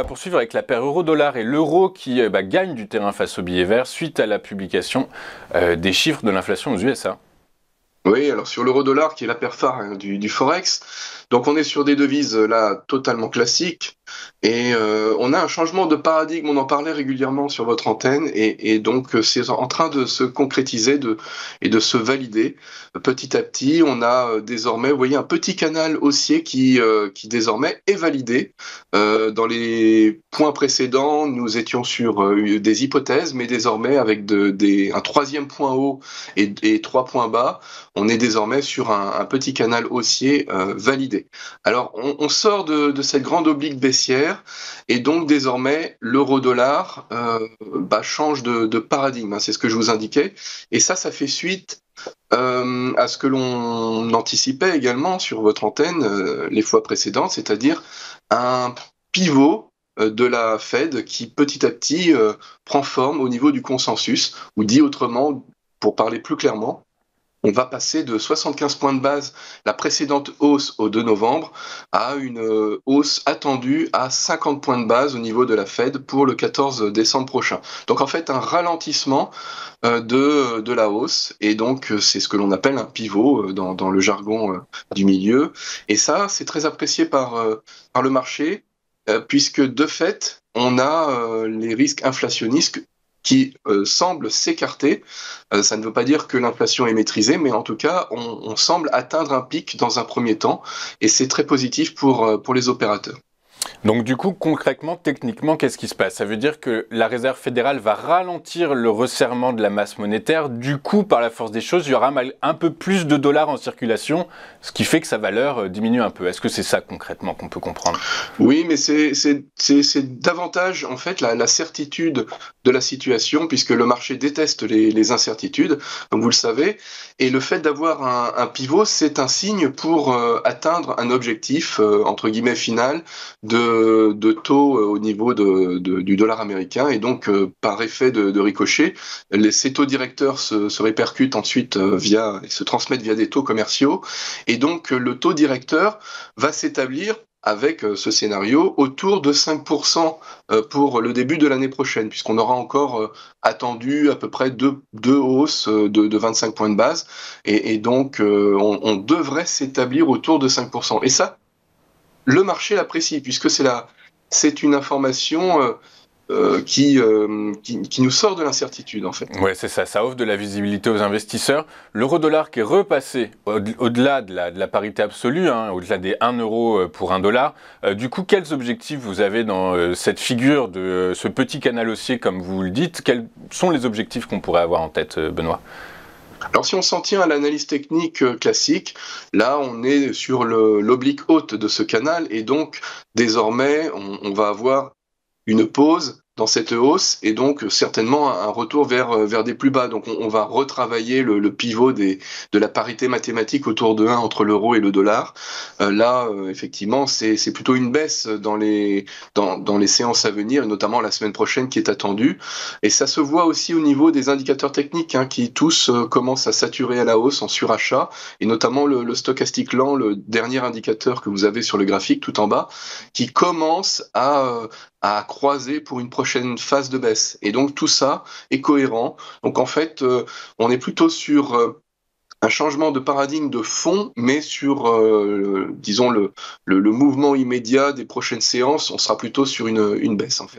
va poursuivre avec la paire euro-dollar et l'euro qui euh, bah, gagne du terrain face au billet vert suite à la publication euh, des chiffres de l'inflation aux USA. Oui, alors sur l'euro-dollar qui est la paire phare hein, du, du, Forex, donc on est sur des devises là totalement classiques, et euh, on a un changement de paradigme, on en parlait régulièrement sur votre antenne, et, donc euh, c'est en train de se concrétiser de, et de se valider. Petit à petit, on a euh, désormais, vous voyez, un petit canal haussier qui, désormais est validé. dans les points précédents, nous étions sur des hypothèses, mais désormais, avec un troisième point haut et, trois points bas, on est désormais sur un, petit canal haussier validé. Alors, on, sort de, de cette grande oblique baissière et donc désormais, l'euro-dollar euh, bah, change de, paradigme, hein, c'est ce que je vous indiquais. Et ça, ça fait suite euh, à ce que l'on anticipait également sur votre antenne euh, les fois précédentes, c'est-à-dire un pivot de la Fed qui petit à petit prend forme au niveau du consensus, ou dit autrement, pour parler plus clairement, on va passer de 75 points de base, la précédente hausse au 2 novembre, à une euh, hausse attendue à 50 points de base au niveau de la Fed pour le 14 décembre prochain. Donc en fait un ralentissement euh, euh, de, la hausse, et donc c'est ce que l'on appelle un pivot dans, le jargon du milieu. Et ça, c'est très apprécié par, par le marché, puisque de fait, on a les risques inflationnistes qui euh, semble s'écarter. Euh, ça ne veut pas dire que l'inflation est maîtrisée, mais en tout cas, on, on semble atteindre un pic dans un premier temps, et c'est très positif pour, euh, pour les opérateurs. Donc du coup, concrètement, techniquement, qu'est-ce qui se passe Ça veut dire que la Réserve fédérale va ralentir le resserrement de la masse monétaire. Du coup, par la force des choses, il y aura un peu plus de dollars en circulation, ce qui fait que sa valeur euh, diminue un peu. Est-ce que c'est ça concrètement qu'on peut comprendre Oui, mais c'est davantage en fait la, certitude de la situation, puisque le marché déteste les, incertitudes, comme vous le savez. Et le fait d'avoir un, pivot, c'est un signe pour euh, atteindre un objectif, euh, entre guillemets, final de euh, de, taux euh, au niveau du dollar américain et donc euh, par effet de, ricochet, les, ces taux directeurs se, répercutent ensuite via et se transmettent via des taux commerciaux et donc le taux directeur va s'établir avec ce scénario autour de 5% pour le début de l'année prochaine, puisqu'on aura encore attendu à peu près deux, hausses de, 25 points de base, et, donc on devrait s'établir autour de 5%. Et ça, le marché l'apprécie, puisque c'est une information euh, euh, euh, qui, nous sort de l'incertitude en fait. Oui, c'est ça, ça offre de la visibilité aux investisseurs. L'euro-dollar qui est repassé au-delà de, la, parité absolue, hein, au-delà des 1 euro pour 1 dollar. du coup, quels objectifs vous avez dans cette figure de ce petit canal haussier comme vous le dites Quels sont les objectifs qu'on pourrait avoir en tête, Benoît alors si on s'en tient à l'analyse technique euh, classique, là on est sur l'oblique haute de ce canal et donc désormais on, on va avoir une pause dans cette hausse et donc euh, certainement un retour vers, euh, vers des plus bas. Donc on, va retravailler le, pivot des, de la parité mathématique autour de 1 entre l'euro et le dollar. Euh, là, effectivement, c'est plutôt une baisse dans les, dans, dans, les séances à venir, notamment la semaine prochaine qui est attendue. Et ça se voit aussi au niveau des indicateurs techniques hein, qui tous commencent à saturer à la hausse en surachat et notamment le, le stochastique lent, le dernier indicateur que vous avez sur le graphique tout en bas, qui commence à, à croiser pour une prochaine phase de baisse. Et donc tout ça est cohérent. Donc en fait, euh, on est plutôt sur euh, un changement de paradigme de fond, mais sur, euh, le, disons, le, le, mouvement immédiat des prochaines séances, on sera plutôt sur une, une baisse en fait.